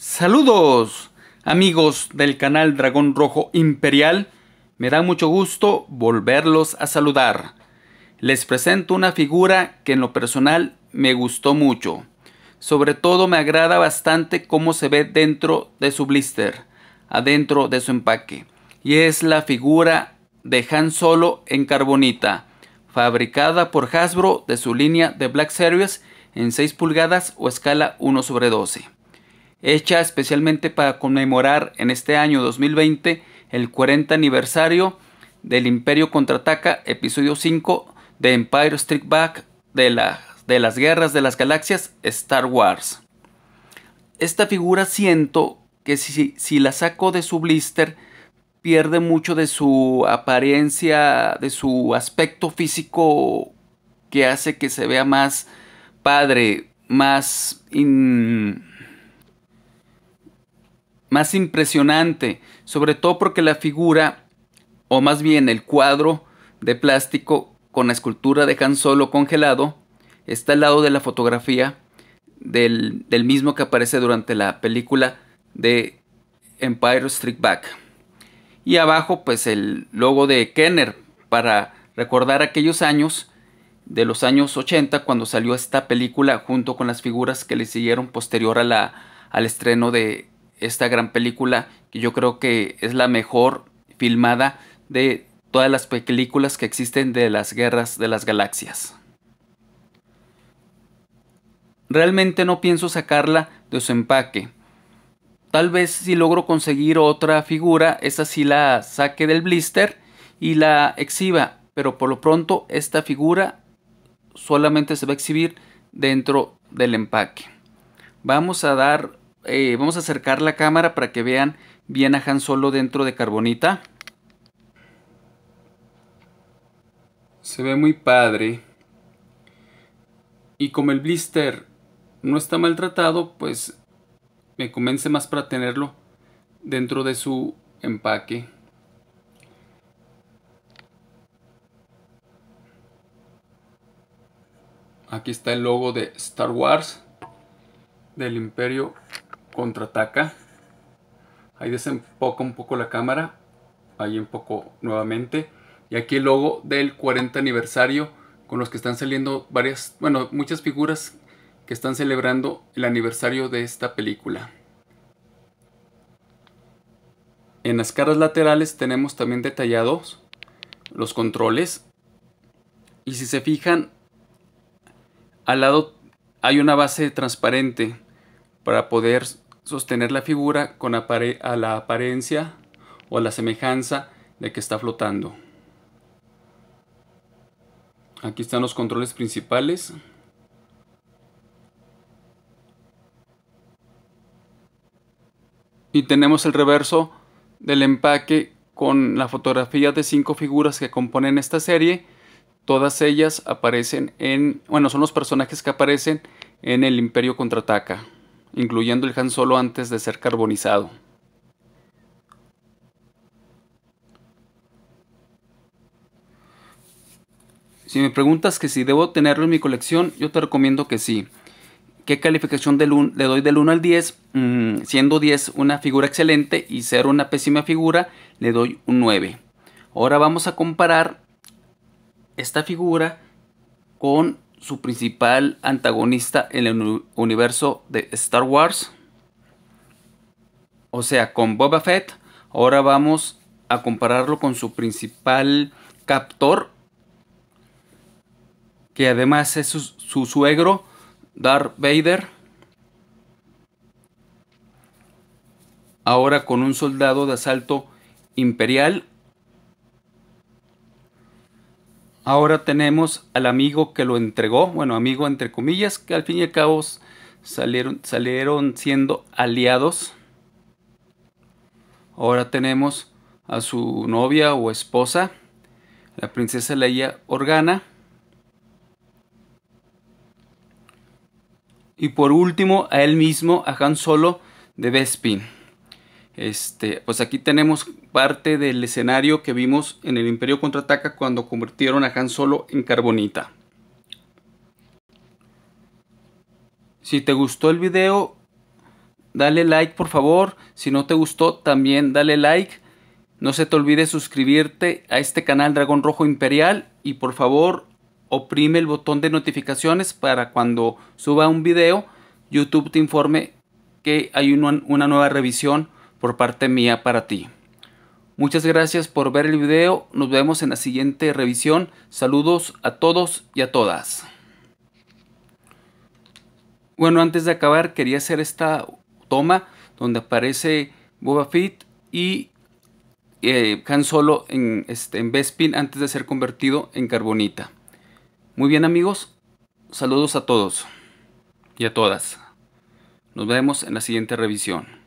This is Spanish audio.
Saludos amigos del canal Dragón Rojo Imperial, me da mucho gusto volverlos a saludar. Les presento una figura que en lo personal me gustó mucho. Sobre todo me agrada bastante cómo se ve dentro de su blister, adentro de su empaque. Y es la figura de Han Solo en carbonita, fabricada por Hasbro de su línea de Black Series en 6 pulgadas o escala 1 sobre 12 hecha especialmente para conmemorar en este año 2020 el 40 aniversario del Imperio Contraataca, episodio 5 de Empire Strike Back de, de las Guerras de las Galaxias, Star Wars. Esta figura siento que si, si la saco de su blister, pierde mucho de su apariencia, de su aspecto físico que hace que se vea más padre, más más impresionante, sobre todo porque la figura, o más bien el cuadro de plástico con la escultura de Han Solo congelado, está al lado de la fotografía del, mismo que aparece durante la película de Empire Strike Back. Y abajo, pues el logo de Kenner para recordar aquellos años de los años 80 cuando salió esta película junto con las figuras que le siguieron posterior a la, al estreno de esta gran película que yo creo que es la mejor filmada de todas las películas que existen de las guerras de las galaxias. Realmente no pienso sacarla de su empaque. Tal vez si logro conseguir otra figura, esa sí la saque del blister y la exhiba, pero por lo pronto esta figura solamente se va a exhibir dentro del empaque. Vamos a dar eh, vamos a acercar la cámara para que vean bien a Han Solo dentro de Carbonita. Se ve muy padre. Y como el blister no está maltratado, pues me convence más para tenerlo dentro de su empaque. Aquí está el logo de Star Wars del Imperio contraataca. Ahí desempoca un poco la cámara. Ahí un poco nuevamente. Y aquí el logo del 40 aniversario con los que están saliendo varias, bueno, muchas figuras que están celebrando el aniversario de esta película. En las caras laterales tenemos también detallados los controles. Y si se fijan, al lado hay una base transparente para poder sostener la figura con a la apariencia o a la semejanza de que está flotando. Aquí están los controles principales. Y tenemos el reverso del empaque con la fotografía de cinco figuras que componen esta serie. Todas ellas aparecen en, bueno, son los personajes que aparecen en el Imperio Contraataca incluyendo el Han Solo antes de ser carbonizado. Si me preguntas que si debo tenerlo en mi colección, yo te recomiendo que sí. ¿Qué calificación de le doy del 1 al 10? Mm, siendo 10 una figura excelente y 0 una pésima figura, le doy un 9. Ahora vamos a comparar esta figura con su principal antagonista en el universo de Star Wars. O sea, con Boba Fett, ahora vamos a compararlo con su principal captor, que además es su, suegro, Darth Vader. Ahora con un soldado de asalto imperial Ahora tenemos al amigo que lo entregó, bueno, amigo entre comillas, que al fin y al cabo salieron, siendo aliados. Ahora tenemos a su novia o esposa, la princesa Leia Organa. Y por último, a él mismo, a Han Solo de Bespin. Este, pues aquí tenemos parte del escenario que vimos en el Imperio Contraataca cuando convirtieron a Han Solo en carbonita. Si te gustó el video, dale like por favor. Si no te gustó, también dale like. No se te olvide suscribirte a este canal Dragón Rojo Imperial y por favor oprime el botón de notificaciones para cuando suba un video YouTube te informe que hay una, una nueva revisión por parte mía para ti. Muchas gracias por ver el video, nos vemos en la siguiente revisión. Saludos a todos y a todas. Bueno, antes de acabar quería hacer esta toma donde aparece Boba Fett y eh, Han Solo en, este, en Bespin antes de ser convertido en Carbonita. Muy bien amigos, saludos a todos y a todas. Nos vemos en la siguiente revisión.